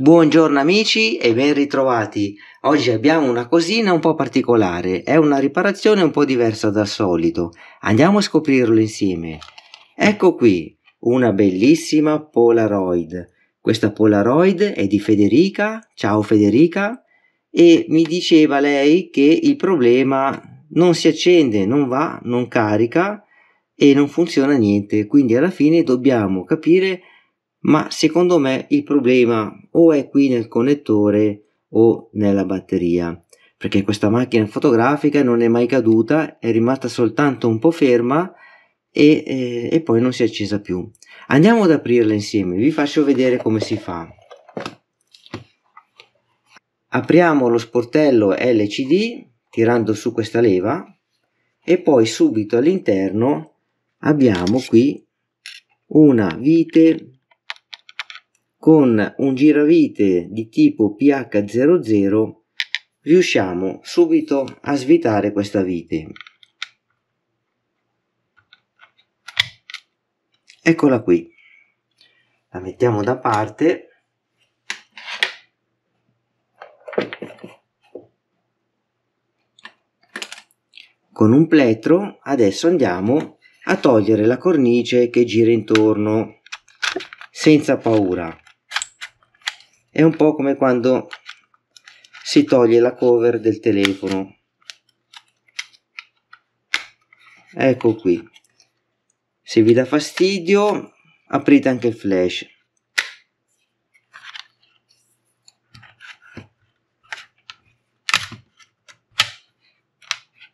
Buongiorno amici e ben ritrovati. Oggi abbiamo una cosina un po' particolare, è una riparazione un po' diversa dal solito. Andiamo a scoprirlo insieme. Ecco qui, una bellissima Polaroid. Questa Polaroid è di Federica, ciao Federica, e mi diceva lei che il problema non si accende, non va, non carica e non funziona niente, quindi alla fine dobbiamo capire ma secondo me il problema o è qui nel connettore o nella batteria perché questa macchina fotografica non è mai caduta è rimasta soltanto un po' ferma e, e, e poi non si è accesa più andiamo ad aprirla insieme vi faccio vedere come si fa apriamo lo sportello LCD tirando su questa leva e poi subito all'interno abbiamo qui una vite con un giravite di tipo PH00 riusciamo subito a svitare questa vite. Eccola qui. La mettiamo da parte. Con un pletro adesso andiamo a togliere la cornice che gira intorno senza paura. È un po' come quando si toglie la cover del telefono. Ecco qui. Se vi dà fastidio, aprite anche il flash.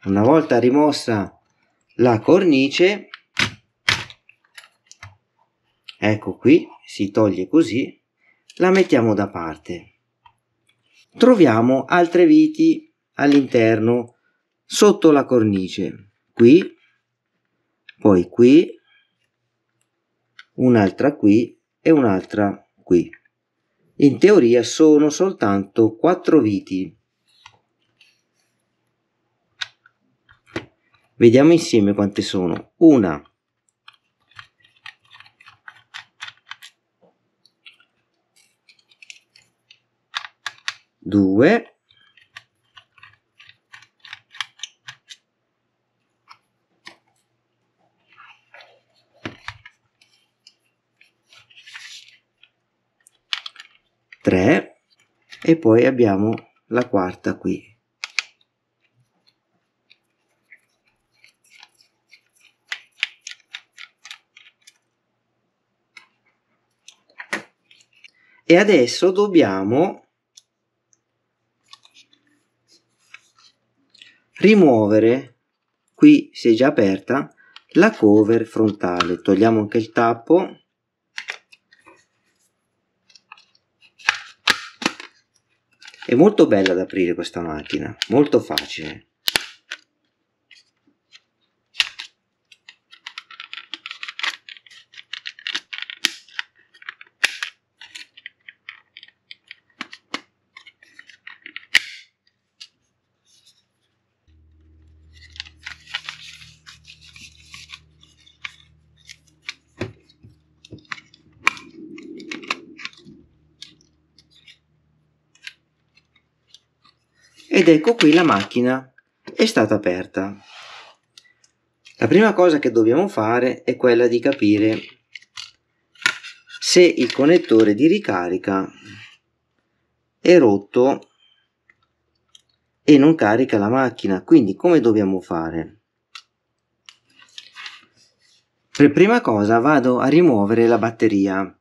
Una volta rimossa la cornice, ecco qui, si toglie così la mettiamo da parte. Troviamo altre viti all'interno sotto la cornice, qui, poi qui, un'altra qui e un'altra qui. In teoria sono soltanto quattro viti. Vediamo insieme quante sono. Una, 2 3 e poi abbiamo la quarta qui e adesso dobbiamo rimuovere qui si è già aperta la cover frontale togliamo anche il tappo è molto bella da aprire questa macchina molto facile ed ecco qui la macchina è stata aperta. La prima cosa che dobbiamo fare è quella di capire se il connettore di ricarica è rotto e non carica la macchina. Quindi come dobbiamo fare? Per prima cosa vado a rimuovere la batteria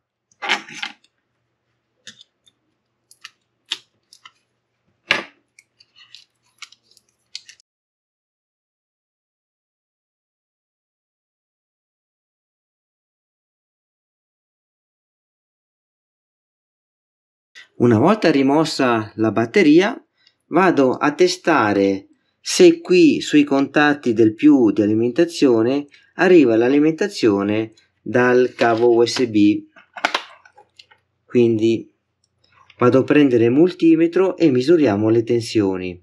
Una volta rimossa la batteria vado a testare se qui sui contatti del più di alimentazione arriva l'alimentazione dal cavo USB. Quindi vado a prendere il multimetro e misuriamo le tensioni.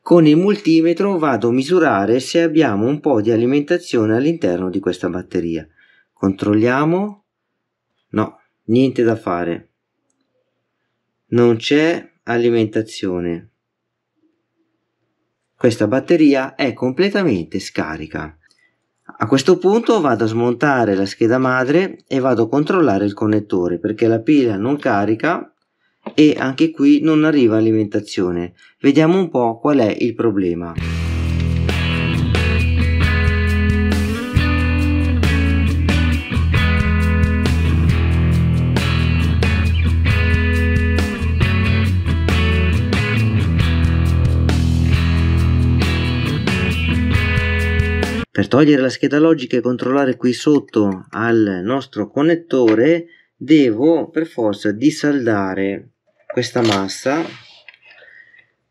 Con il multimetro vado a misurare se abbiamo un po' di alimentazione all'interno di questa batteria. Controlliamo. No, niente da fare non c'è alimentazione. Questa batteria è completamente scarica. A questo punto vado a smontare la scheda madre e vado a controllare il connettore perché la pila non carica e anche qui non arriva alimentazione. Vediamo un po' qual è il problema. per togliere la scheda logica e controllare qui sotto al nostro connettore devo per forza disaldare questa massa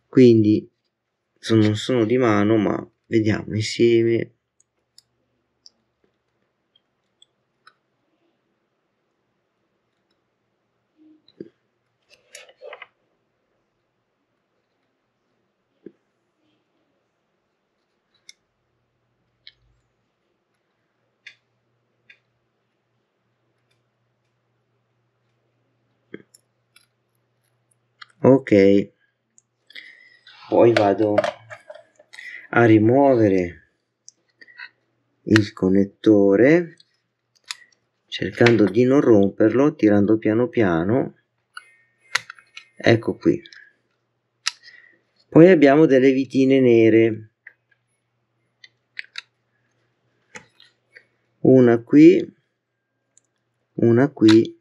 quindi non sono di mano ma vediamo insieme ok poi vado a rimuovere il connettore cercando di non romperlo tirando piano piano ecco qui poi abbiamo delle vitine nere una qui una qui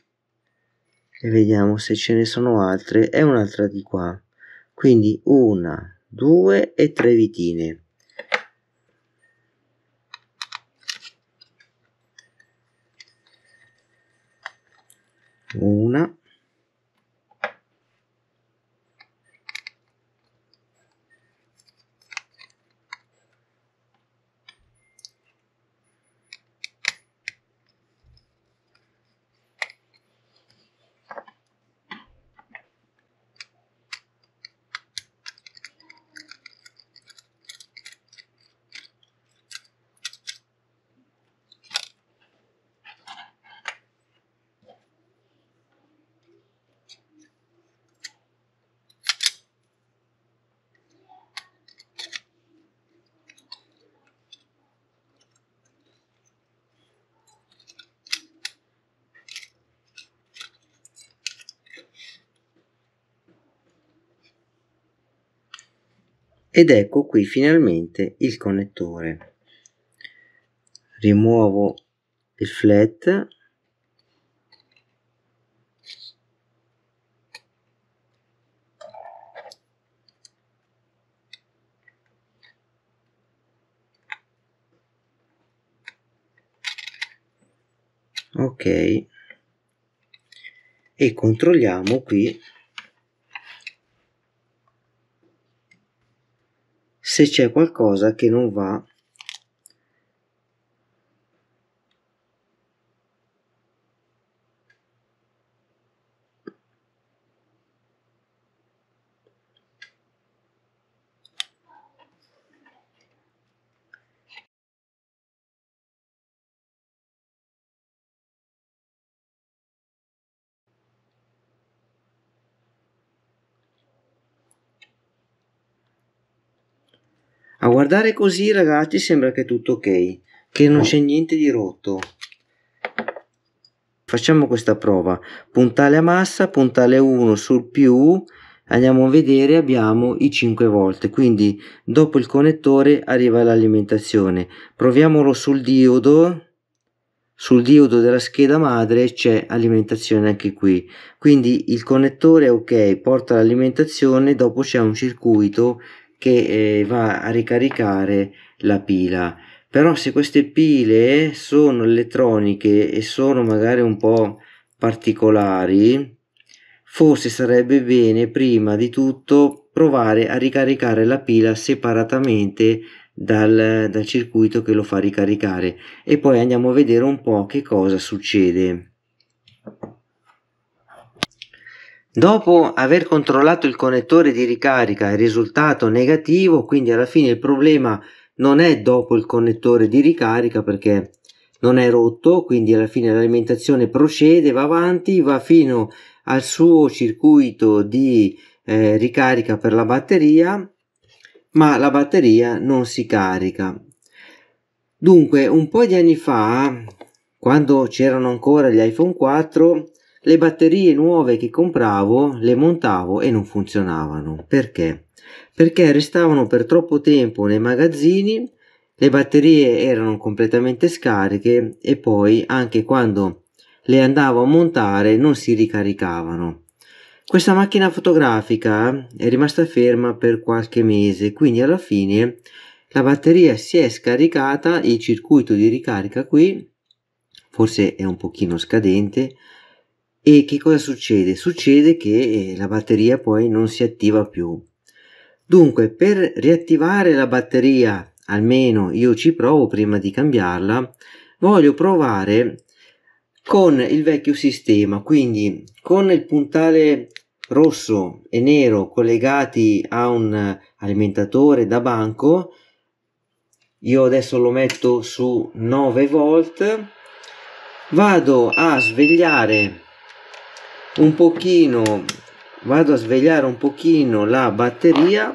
e vediamo se ce ne sono altre e un'altra di qua quindi una due e tre vitine una ed ecco qui finalmente il connettore rimuovo il flat ok e controlliamo qui se c'è qualcosa che non va A guardare così ragazzi sembra che tutto ok, che non c'è niente di rotto. Facciamo questa prova, puntale a massa, puntale 1 sul più, andiamo a vedere abbiamo i 5 volt, quindi dopo il connettore arriva l'alimentazione. Proviamolo sul diodo, sul diodo della scheda madre c'è alimentazione anche qui quindi il connettore ok porta l'alimentazione dopo c'è un circuito che eh, va a ricaricare la pila però se queste pile sono elettroniche e sono magari un po' particolari forse sarebbe bene prima di tutto provare a ricaricare la pila separatamente dal, dal circuito che lo fa ricaricare e poi andiamo a vedere un po' che cosa succede Dopo aver controllato il connettore di ricarica, e risultato negativo, quindi alla fine il problema non è dopo il connettore di ricarica perché non è rotto, quindi alla fine l'alimentazione procede, va avanti, va fino al suo circuito di eh, ricarica per la batteria, ma la batteria non si carica. Dunque, un po' di anni fa, quando c'erano ancora gli iPhone 4, le batterie nuove che compravo le montavo e non funzionavano. Perché? Perché restavano per troppo tempo nei magazzini, le batterie erano completamente scariche e poi anche quando le andavo a montare non si ricaricavano. Questa macchina fotografica eh, è rimasta ferma per qualche mese, quindi alla fine la batteria si è scaricata, il circuito di ricarica qui forse è un pochino scadente, e che cosa succede? Succede che eh, la batteria poi non si attiva più. Dunque, per riattivare la batteria, almeno io ci provo prima di cambiarla, voglio provare con il vecchio sistema, quindi con il puntale rosso e nero collegati a un alimentatore da banco io adesso lo metto su 9 volt vado a svegliare un pochino vado a svegliare un pochino la batteria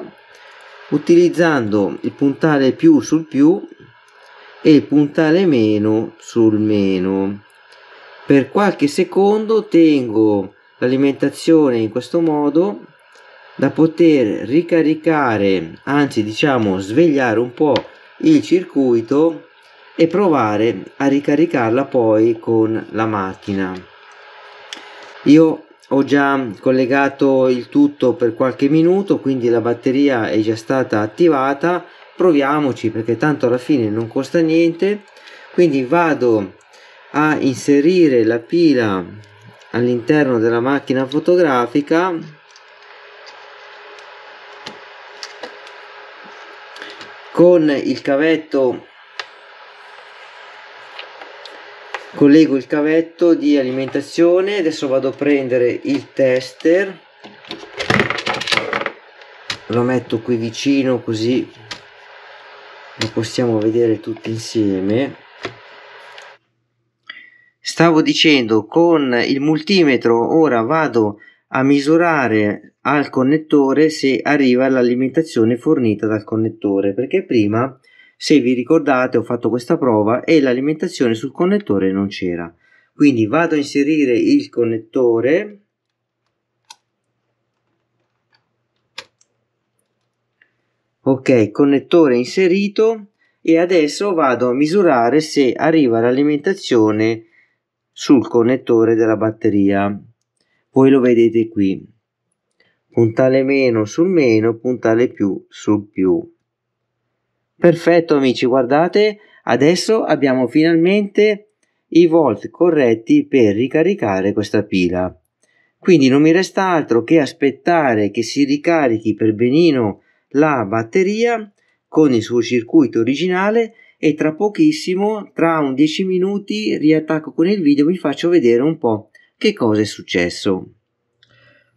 utilizzando il puntare più sul più e il puntare meno sul meno per qualche secondo tengo l'alimentazione in questo modo da poter ricaricare anzi diciamo svegliare un po' il circuito e provare a ricaricarla poi con la macchina io ho già collegato il tutto per qualche minuto, quindi la batteria è già stata attivata. Proviamoci perché tanto alla fine non costa niente. Quindi vado a inserire la pila all'interno della macchina fotografica con il cavetto collego il cavetto di alimentazione adesso vado a prendere il tester lo metto qui vicino così lo possiamo vedere tutti insieme stavo dicendo con il multimetro ora vado a misurare al connettore se arriva l'alimentazione fornita dal connettore perché prima se vi ricordate ho fatto questa prova e l'alimentazione sul connettore non c'era. Quindi vado a inserire il connettore ok connettore inserito e adesso vado a misurare se arriva l'alimentazione sul connettore della batteria voi lo vedete qui puntale meno sul meno puntale più sul più Perfetto amici, guardate, adesso abbiamo finalmente i volt corretti per ricaricare questa pila. Quindi non mi resta altro che aspettare che si ricarichi per benino la batteria con il suo circuito originale e tra pochissimo, tra un 10 minuti, riattacco con il video e vi faccio vedere un po' che cosa è successo.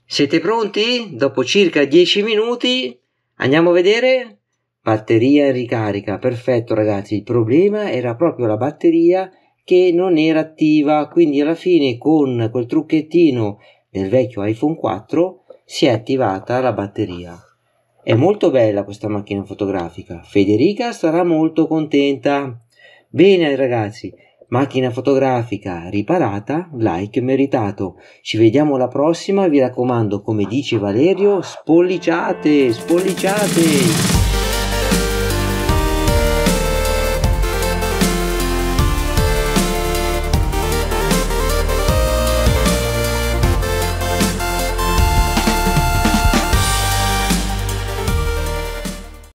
Siete pronti? Dopo circa 10 minuti andiamo a vedere Batteria in ricarica, perfetto ragazzi, il problema era proprio la batteria che non era attiva, quindi alla fine con quel trucchettino del vecchio iPhone 4 si è attivata la batteria. È molto bella questa macchina fotografica, Federica sarà molto contenta. Bene ragazzi, macchina fotografica riparata, like meritato. Ci vediamo alla prossima, vi raccomando, come dice Valerio, spolliciate, spolliciate!